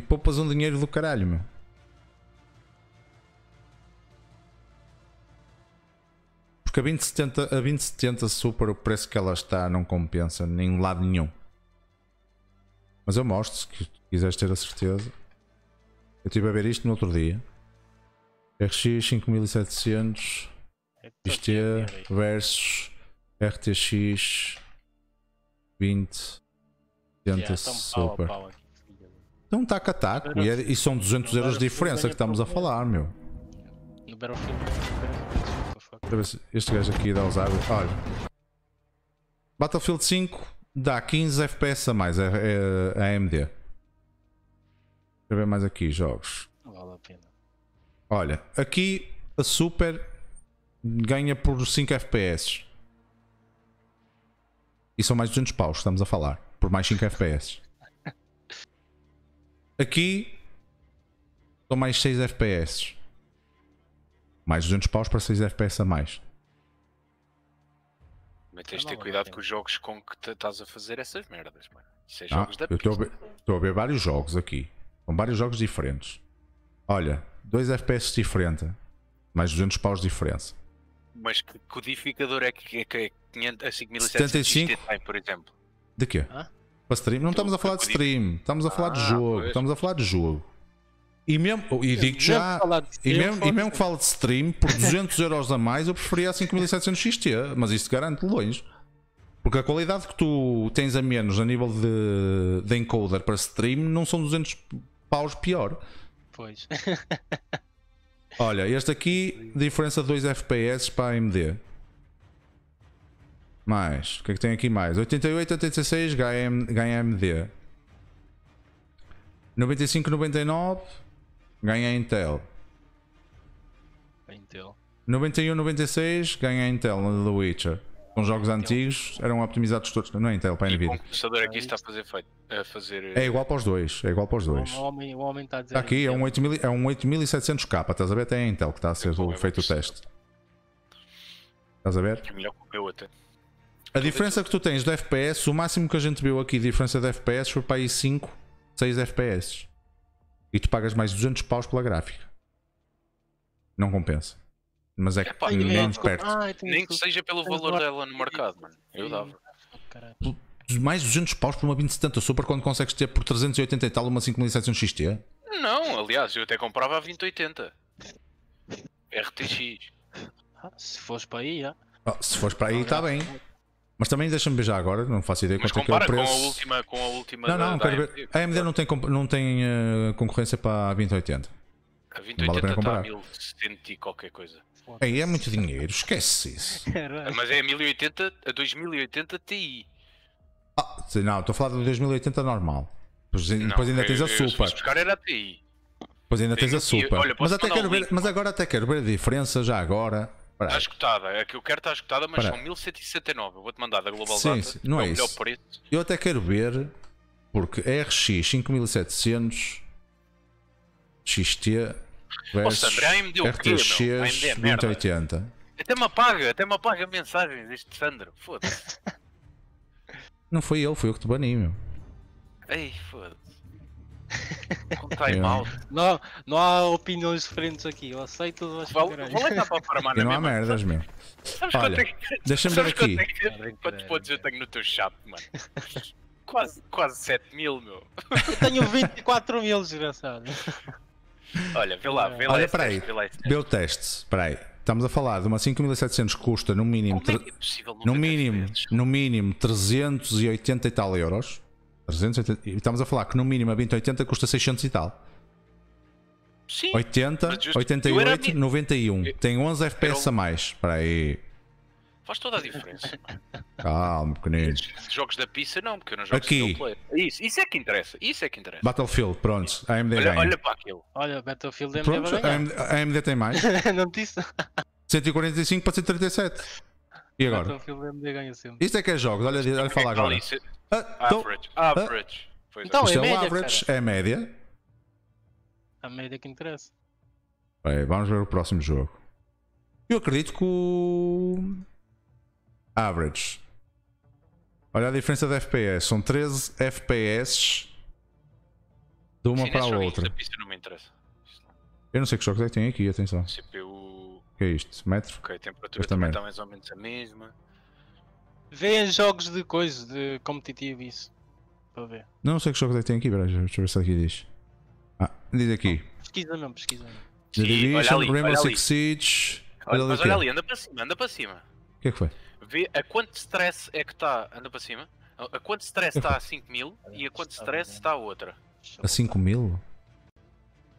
E poupas um dinheiro do caralho, meu. Porque a 2070, a 2070 Super, o preço que ela está, não compensa nem lado nenhum. Mas eu mostro, se quiseres ter a certeza. Eu estive a ver isto no outro dia. RX 5700 XT versus RTX 2070 yeah, Super. Power, power. Então é taca taco. E, é, e são 200 euros de diferença que estamos a falar, meu. No Battlefield. Este gajo aqui dá os águas. Olha. Battlefield 5 dá 15 FPS a mais. É, é, é AMD. Deixa eu ver mais aqui jogos. vale a pena. Olha, aqui a Super ganha por 5 FPS. E são mais 200 paus, estamos a falar. Por mais 5 FPS. Aqui são mais 6 FPS. Mais 200 paus para 6 FPS a mais. Mas tens de ter cuidado com os jogos com que estás a fazer essas merdas, mano. Isso é ah, jogos da da Estou a, a ver vários jogos aqui. São vários jogos diferentes. Olha, 2 FPS diferente. Mais 200 paus de diferença. Mas que codificador é que é, que é 500, a 5700 por exemplo? De quê? Hã? Para stream, não estamos a falar de stream, estamos a falar de ah, jogo, estamos a falar de jogo. E mesmo, oh, e digo já, e mesmo, e mesmo que fale de stream, por 200 euros a mais, eu preferia a 5700 XT, mas isso garante longe. Porque a qualidade que tu tens a menos a nível de, de encoder para stream não são 200 paus pior. Pois. Olha, este aqui, diferença de 2 FPS para AMD. Mais, o que é que tem aqui mais? 88, 86, ganha AMD. 95, 99, ganha Intel. Intel. 91, 96, ganha Intel no The Witcher. Com jogos Intel. antigos, eram optimizados todos. Não é Intel, para a Nvidia. O computador aqui está a fazer, feito, a fazer... É igual para os dois, é igual para os dois. O homem, o homem está a dizer... Está aqui, é um, 8000, é um 8700K, estás a ver? Até a é Intel que está a ser é feito o teste. Estás a ver? É melhor que o meu até. A diferença que tu tens do FPS, o máximo que a gente viu aqui de diferença de FPS foi para aí 5, 6 FPS. E tu pagas mais 200 paus pela gráfica. Não compensa. Mas é, é que Epá, nem é, perto. Ai, nem que seja pelo valor dela no mercado, mano. Eu dava. Por oh, mais 200 paus por uma 2070 Super quando consegues ter por 380 e tal uma 5700 XT? Não, aliás, eu até comprava a 2080. RTX. Ah, se fores para aí, já. Ah, se fores para aí, está bem. Mas também deixa-me ver já agora, não faço ideia quanto é que é o preço. Com a última, com a última não, não, da, quero ver. A AMD não tem, não tem uh, concorrência para a 2080. A 2080 vale a está a 1070 e qualquer coisa. Aí é muito dinheiro, esquece isso. É mas é a 1080, a 2080 Ti. Ah, não, estou a falar de 2080 normal. Depois, não, depois ainda tens a eu, Super. Se buscar era a Ti. ainda tens a Super. Olha, mas, até quero ver, mas agora até quero ver a diferença já agora Está escutada. É que eu quero estar tá escutada, mas Parado. são 1169. Eu vou-te mandar da Global sim, Data. Sim, não é, é isso. Preço. Eu até quero ver, porque RX 5700 XT versus Nossa, André, RTX quê, 2080. É merda. Até me apaga, até me apaga mensagens este Sandro. Foda-se. Não foi ele, foi eu que te bani, meu. Ei, foda-se. Com é. timeout. não, não há opiniões diferentes aqui. Eu aceito as Vou levar é para a farmácia. Não há merdas, meu. Olha, é deixa-me ver aqui. Quantos pontos eu tenho no teu chat, mano? quase, quase 7 mil, meu. Eu tenho 24 mil, desgraçado. Olha, vê lá, vê lá. Olha, peraí, vê o teste, peraí. Estamos a falar de uma 5700 que custa no mínimo, é, no mínimo, no mínimo 380 e tal euros. 380, estamos a falar que no mínimo a 2080 custa 600 e tal. Sim. 80, just, 88, era... 91. Eu... Tem 11 FPS a mais. Espera aí. Faz toda a diferença. Calma, pequenino. Jogos da pista não, porque eu não jogo Aqui. Isso, isso é que interessa. Isso é que interessa. Battlefield, pronto. AMD olha, ganha. Olha para aquilo. Olha, Battlefield AMD pronto, A AMD tem mais. não disse. 145 para 137. E agora? Battlefield AMD ganha sempre. Isto é que é jogos. Olha, olha é falar agora. Isso, ah, então, average. average. Ah, é. então, isto é, é média, average, cara. é a média. A média que interessa. Bem, vamos ver o próximo jogo. Eu acredito que o. Average. Olha a diferença de FPS. São 13 FPS de uma Sim, para a outra. Isso não me interessa. Não. Eu não sei que jogos é que tem aqui, atenção. CPU. O que é isto? Metro? Ok, a temperatura também está mais ou menos a mesma. Vêem jogos de coisa, de competitivo isso. Para ver. Não sei que jogos é que tem aqui, Brás. Deixa eu ver se aqui diz. Ah, diz aqui. Pesquisa não, pesquisa não. The Division, Rainbow Six Siege. Olha, mas olha é. ali, anda para cima, anda para cima. O que é que foi? Vê a quanto stress é que está. Anda para cima. A quanto stress está a 5 mil e a quanto stress está a outra. A 5 mil?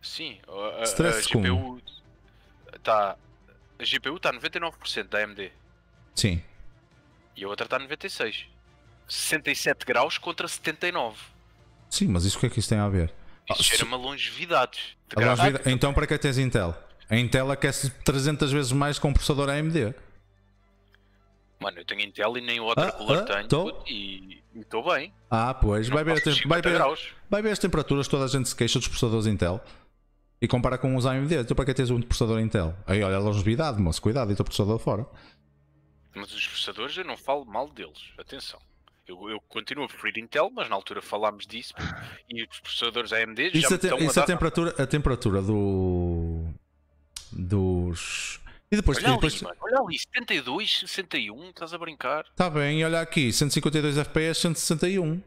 Sim, a, a, stress tá, a GPU está. A GPU está a 99% da AMD. Sim. E a outra está a 96. 67 graus contra 79. Sim, mas isso o que é que isso tem a ver? Isso ah, era uma longevidade. longevidade. Ah, então, para é que tens Intel? A Intel aquece 300 vezes mais com um processador AMD. Mano, eu tenho Intel e nem o outro ah, ah, tenho tô. e estou bem. Ah, pois. Vai ver, vai, ver, vai ver, as temperaturas, toda a gente se queixa dos processadores Intel e compara com os AMD. Então, para que tens um processador Intel? Aí, olha a longevidade, moço, cuidado, e o processador fora mas os processadores eu não falo mal deles, atenção. Eu, eu continuo a preferir Intel, mas na altura falámos disso e os processadores AMD isso já a é te, estão isso é a, a temperatura nada. a temperatura do dos e depois, olha, e depois... Ali, olha ali, 72, 61, estás a brincar? Está bem, olha aqui, 152 FPS, 161.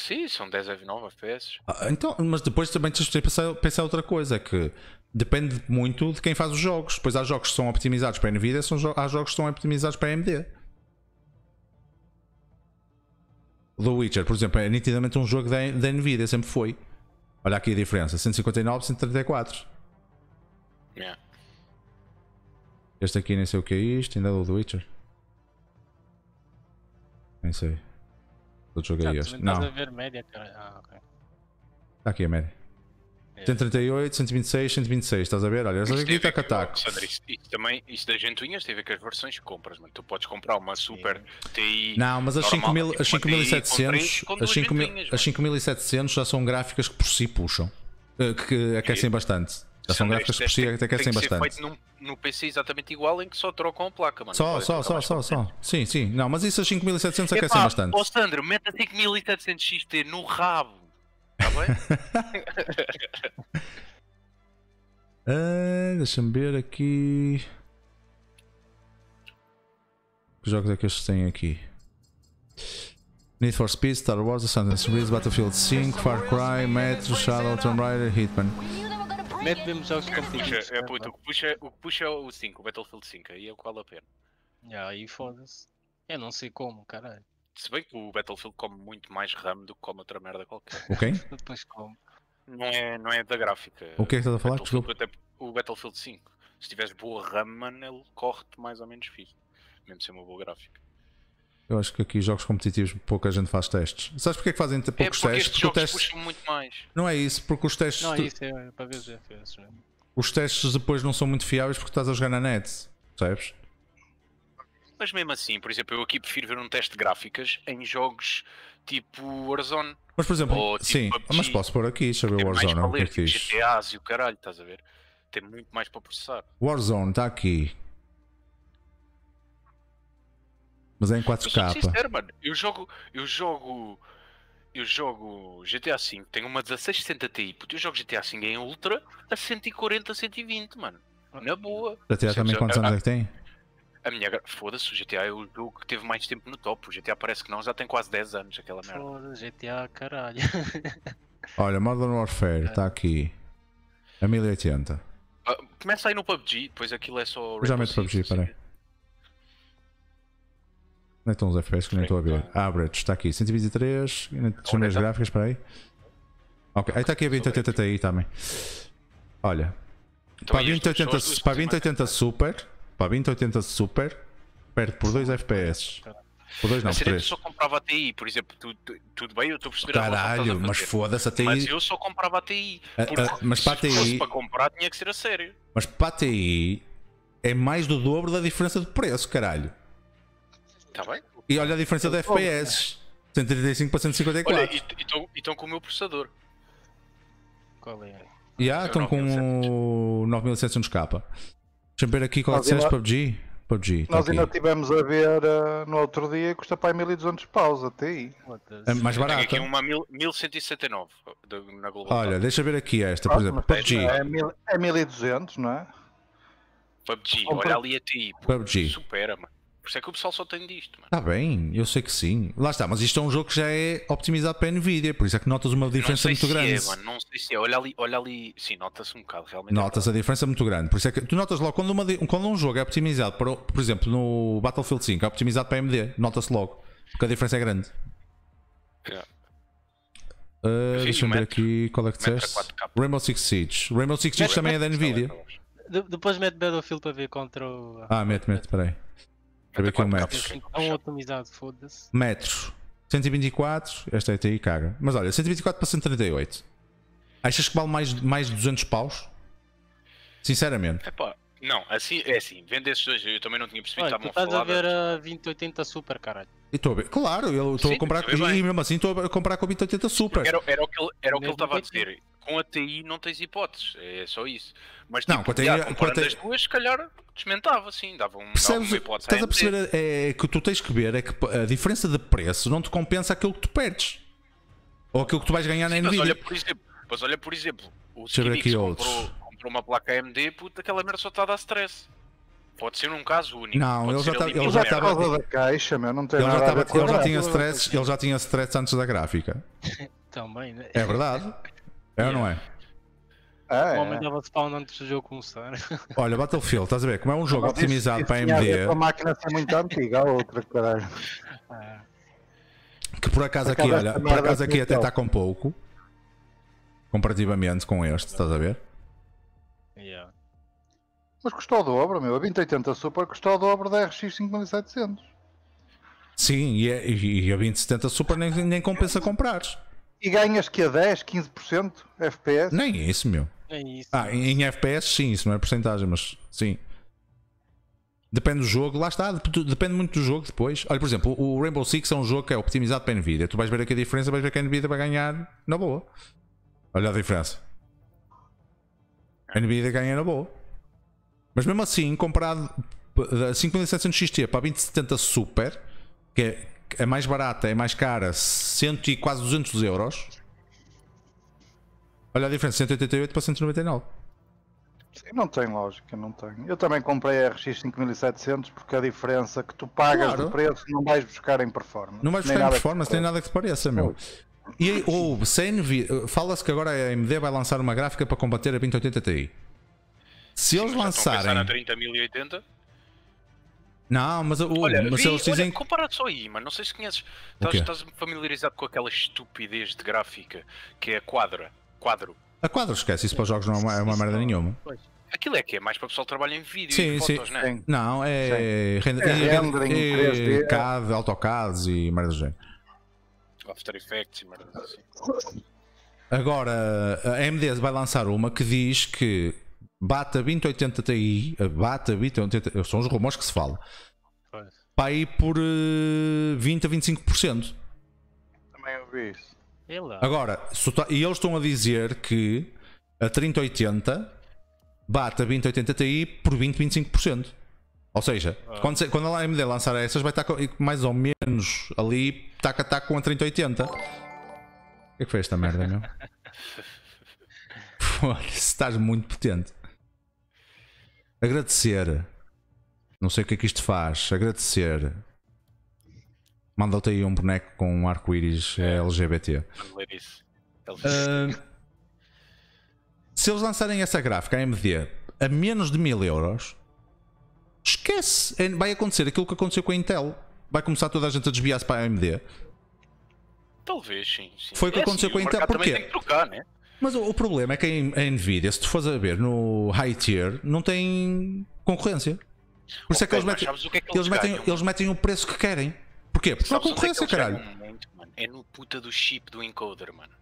Sim, são 10 a 9 FPS. então, mas depois também tens de pensar, pensar outra coisa, é que depende muito de quem faz os jogos. Pois há jogos que são optimizados para NVIDIA, são, há jogos que são optimizados para AMD. The Witcher, por exemplo, é nitidamente um jogo da, da Nvidia, sempre foi. Olha aqui a diferença: 159, 134. Yeah. Este aqui nem sei o que é isto, ainda é o The Witcher. Nem sei estás joguei este. Não. a ver média, cara. Ah, ok. Está aqui a média. 138, 126, 126, estás a ver? Olha, estás aqui tac a tac. Isto também, isto das gentuinhas tem a ver com as versões que compras, mano. Tu podes comprar uma super TI. Não, mas as 5700 tipo já são gráficas que por si puxam, eh, que aquecem bastante. Já são gráficas que crescem, até crescem é assim bastante. Feito num, no PC exatamente igual em que só trocam a placa, mano. Só, é só, só, só, só. Sim, sim. Não, mas isso a 5700 aquecem é assim bastante. Ô Sandro, mete a 5700 XT no rabo. Está bem? uh, Deixa-me ver aqui. Que jogos é que estes têm aqui? Need for Speed, Star Wars, The Sundance Breeze, Battlefield 5, Far Cry, Metro, Shadow, Tomb Raider, Hitman. Mete é mesmo jogos competitivos. É né, puto, o que puxa, o que puxa é o 5, o Battlefield 5, aí é o que vale a pena. aí foda-se. Eu não sei como, caralho. Se bem que o Battlefield come muito mais RAM do que come outra merda qualquer. O okay. Depois como. Não é, não é da gráfica. O que é que estás a falar? Até, o Battlefield 5. Se tiveres boa RAM, mano, ele corre-te mais ou menos fixe. Mesmo sem uma boa gráfica. Eu acho que aqui jogos competitivos pouca gente faz testes. Sabes porque é que fazem poucos é porque testes? Porque jogos testes... puxam muito mais. Não é isso, porque os testes. Não, é isso é, para ver os FPS. mesmo. Os testes depois não são muito fiáveis porque estás a jogar na net, percebes? Mas mesmo assim, por exemplo, eu aqui prefiro ver um teste de gráficas em jogos tipo Warzone. Mas por exemplo, tipo, sim, PUBG, mas posso pôr aqui, deixa eu ver Warzone, não é o que é fixe. GTAs e o caralho, estás a ver? Tem muito mais para processar. Warzone, está aqui. Mas é em 4K. Eu sincero, mano. Eu jogo. Eu jogo. Eu jogo GTA V, tenho uma 1660 Ti, puto, eu jogo GTA V é em Ultra a 140, 120, mano. Na boa. A também quantos anos é que tem? A minha. Foda-se, o GTA é o jogo que teve mais tempo no top. O GTA parece que não, já tem quase 10 anos aquela merda. Foda, GTA, caralho. Olha, Modern Warfare, está é. Tá aqui. A 1080. Uh, ah, começa aí no PUBG, depois aquilo é só. Eu já meto PUBG, peraí. Não estão é os FPS que nem estou a ver. É. Abre, está aqui. 123. deixa as tá. gráficas, para aí. Ok, aí está aqui a 2080 Ti também. Olha. Então, para 2080, para 2080 Super. Para 2080 Super. Perde por 2 FPS. Por dois não, por três. Eu só comprava a TI, por exemplo, tu, tu, tudo bem, eu estou a perceber Caralho, a mas foda-se a TI. Mas eu só comprava a TI. a, a, mas para a TI. para comprar, tinha que ser a sério. Mas para a TI é mais do dobro da diferença de preço, caralho. Tá bem. E olha a diferença de FPS. 135 para 154. Olha, e estão com o meu processador. Qual é? Já, yeah, estão com é o 9700K. deixa eu ver aqui qual é que disseste, PUBG. PUBG, Nós ainda estivemos tá a ver uh, no outro dia, custa para 1200 paus até aí. É mais barato. aqui uma 1179 na Global. Olha, Top. deixa ver aqui esta, por ah, exemplo, PUBG. É, é 1200, não é? PUBG, olha ali a ti. PUBG. Supera, mano isso é que o pessoal só tem disto. Está bem, eu sei que sim. Lá está, mas isto é um jogo que já é optimizado para a Nvidia, por isso é que notas uma diferença muito é, grande. É, mano, não sei se é, olha ali, olha ali sim, nota-se um bocado, realmente. É notas é a diferença muito grande. Por isso é que tu notas logo quando, uma, quando um jogo é optimizado, para, por exemplo, no Battlefield 5 é optimizado para a AMD, nota-se logo, porque a diferença é grande. Yeah. Uh, deixa eu ver aqui qual é que disseste. Rainbow Six Siege. Rainbow Six Siege também é da Nvidia. De, depois mete Battlefield para ver contra o. Ah, mete, mete, peraí. Deixa ver aqui o metros. Estão tá otimizado, foda-se. Metros. 124, esta ETI é caga. Mas olha, 124 para 138. Achas que vale mais, mais de 200 paus? Sinceramente. É pá. não, assim, é assim, vendo esses dois, eu também não tinha percebido Olha, que estavam Estás a ver a 2080 Super, caralho. estou a claro, eu estou a comprar, e mesmo assim estou a comprar com a 2080 Super. Era, era o que ele estava a dizer com a TI não tens hipóteses, é só isso. Mas tipo, não, TI, já, comparando a... as é duas, se calhar desmentava, assim, dava, um, Percebes, hipótese. Estás a, perceber é, que tu tens que ver é que a diferença de preço não te compensa aquilo que tu perdes. Ou aquilo que tu vais ganhar Sim, na Nvidia. Mas olha, por exemplo, mas olha, por exemplo o comprou, comprou uma placa AMD, puta, aquela merda só está a dar stress. Pode ser um caso único. Não, tá- ele já, tá, ele já estava. Ele já da caixa, não tenho ele já, ele já tinha stress, ele já tinha stress antes da gráfica. Também, né? É verdade. É ou não é? É. o é. homem estava spawn antes do jogo começar. Olha, Battlefield, estás a ver? Como é um jogo Mas optimizado isso, isso, para a AMD. A máquina é muito antiga, a outra, caralho. Que por acaso aqui, olha, por acaso aqui até está com pouco. Comparativamente com este, estás a ver? Yeah. Mas custou a dobro, meu. A 2080 Super custou a dobro da RX 5700. Sim, e é, a, 2070 Super nem, nem compensa comprar. E ganhas que a 10, 15% FPS? Nem isso, meu. Nem isso. Ah, em FPS sim, isso não é porcentagem, mas sim. Depende do jogo, lá está, depende muito do jogo depois. Olha, por exemplo, o Rainbow Six é um jogo que é optimizado para a Nvidia. Tu vais ver aqui a diferença, vais ver que a Nvidia vai ganhar na boa. Olha a diferença. A Nvidia ganha na boa. Mas mesmo assim, comparado a 5700 XT para a 2070 Super, que é é mais barata, é mais cara, 100 e quase 200 euros. Olha a diferença, 188 para 199. Sim, não tem lógica, não tem. Eu também comprei a RX 5700 porque a diferença que tu pagas claro. de preço não vais buscar em performance. Não vais buscar em performance, nem nada que te pareça, meu. E ou sem fala-se que agora a AMD vai lançar uma gráfica para combater a 2080 Ti. Se eles lançarem. A 30.080? Não, mas, o, olha, mas vi, eles dizem. Olha, compara só aí, mano. Não sei se conheces. Estás, estás familiarizado com aquela estupidez de gráfica que é a quadra. Quadro. A quadra, esquece. Isso para os jogos não é, é uma, merda nenhuma. Pois. Aquilo é que é mais para o pessoal que trabalha em vídeo sim, e fotos, sim. não é? Sim. Não, é, é, é rendering, é, é, CAD, AutoCADs e merda do género. After Effects e merda assim. Agora, a AMD vai lançar uma que diz que Bata 2080 Ti, bata a 2080, são os rumores que se fala. Pois. Para ir por uh, eh, 20 a 25%. Também ouvi isso. Agora, e eles estão a dizer que a 3080 bate a 2080 Ti por 20 25%. Ou seja, ah. quando, quando a AMD lançar essas, vai estar mais ou menos ali, taca taca com a 3080. O que é que foi esta merda, meu? se estás muito potente agradecer. Não sei o que é que isto faz. Agradecer. Manda-te aí um boneco com um arco-íris é é. LGBT. Ah, se eles lançarem essa gráfica AMD a menos de 1000 euros, esquece. É, vai acontecer aquilo que aconteceu com a Intel. Vai começar toda a gente a desviar-se para a AMD. Talvez, sim. sim. Foi o que aconteceu assim, com a Intel. Porquê? Tem que trocar, né? Mas o, o problema é que a Nvidia, se tu fores a ver no high tier, não tem concorrência. Por isso okay, é que eles metem, que é que eles, metem, eles metem o preço que querem. Porquê? Porque não há é concorrência, é caralho. Muito, é no puta do chip do encoder, mano.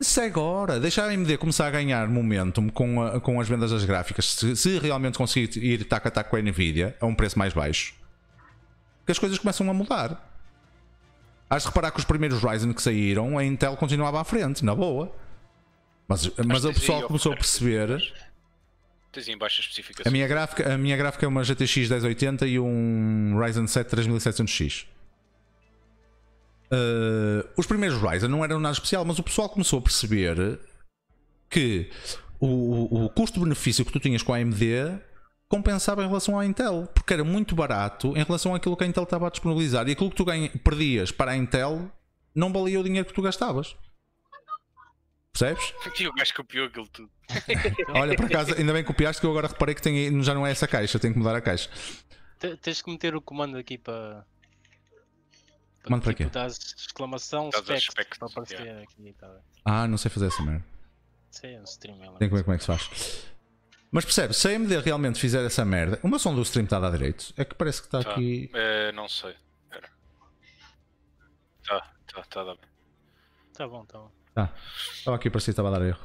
Se é agora, deixar a AMD começar a ganhar momentum com, a, com as vendas das gráficas, se, se realmente conseguir ir tac a tac com a Nvidia a um preço mais baixo, que as coisas começam a mudar. Hás de reparar que os primeiros Ryzen que saíram, a Intel continuava à frente, na boa. Mas, mas, o pessoal começou a perceber. Tens em baixa especificações. A minha, gráfica, a minha gráfica é uma GTX 1080 e um Ryzen 7 3700X. Uh, os primeiros Ryzen não eram nada especial, mas o pessoal começou a perceber que o, o custo-benefício que tu tinhas com a AMD compensava em relação à Intel, porque era muito barato em relação àquilo que a Intel estava a disponibilizar e aquilo que tu ganha, perdias para a Intel não valia o dinheiro que tu gastavas. Percebes? Eu o gajo copiou aquilo tudo. Olha, por acaso, ainda bem que copiaste que eu agora reparei que tem, já não é essa caixa, tenho que mudar a caixa. T tens que meter o comando aqui para. Comando para, tipo, quê? Tu exclamação, spec, para aparecer yeah. aqui tal. Tá ah, não sei fazer essa merda. Sei, é um stream. É tem que ver como é que se faz. Mas percebe, se a AMD realmente fizer essa merda, o meu som do stream está a dar direito. É que parece que está tá. aqui. É, não sei. Espera. Está, está, está a dar bem. Está bom, está bom. Ah, tá. estava aqui para si, estava a dar erro.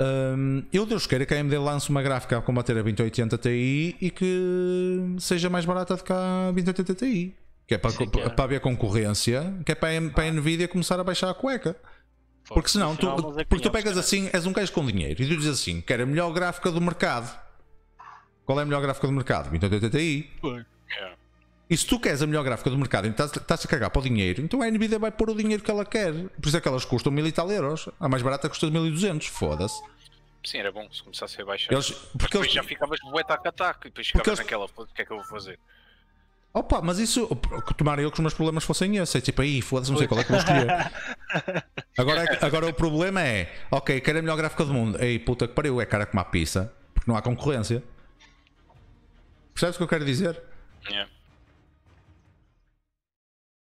Um, eu Deus queira que a AMD lance uma gráfica a combater a 2080 Ti e que seja mais barata do que a 2080 Ti. Que é para, Sim, para, é. para haver concorrência, que é para, a, para a Nvidia começar a baixar a cueca. Porque, porque senão, tu, é porque tu pegas assim, és um gajo com dinheiro e tu dizes assim: quero a melhor gráfica do mercado. Qual é a melhor gráfica do mercado? 2080 Ti. Yeah. E se tu queres a melhor gráfica do mercado e então estás, estás a cagar para o dinheiro, então a NVIDIA vai pôr o dinheiro que ela quer. Por isso é que elas custam mil e tal euros. A mais barata custa 1200, foda-se. Sim, era bom se começasse a baixar. Eles, porque depois eles... já ficavas bué tac a tac, e depois ficavas eles... naquela, o que é que eu vou fazer? Opa, mas isso, tomara eu que os meus problemas fossem esses, é tipo, aí foda-se, não sei qual é que eu escolher. agora, é agora o problema é, ok, quero a melhor gráfica do mundo, aí puta que pariu, é cara como a pizza, porque não há concorrência. Percebes o que eu quero dizer? Yeah.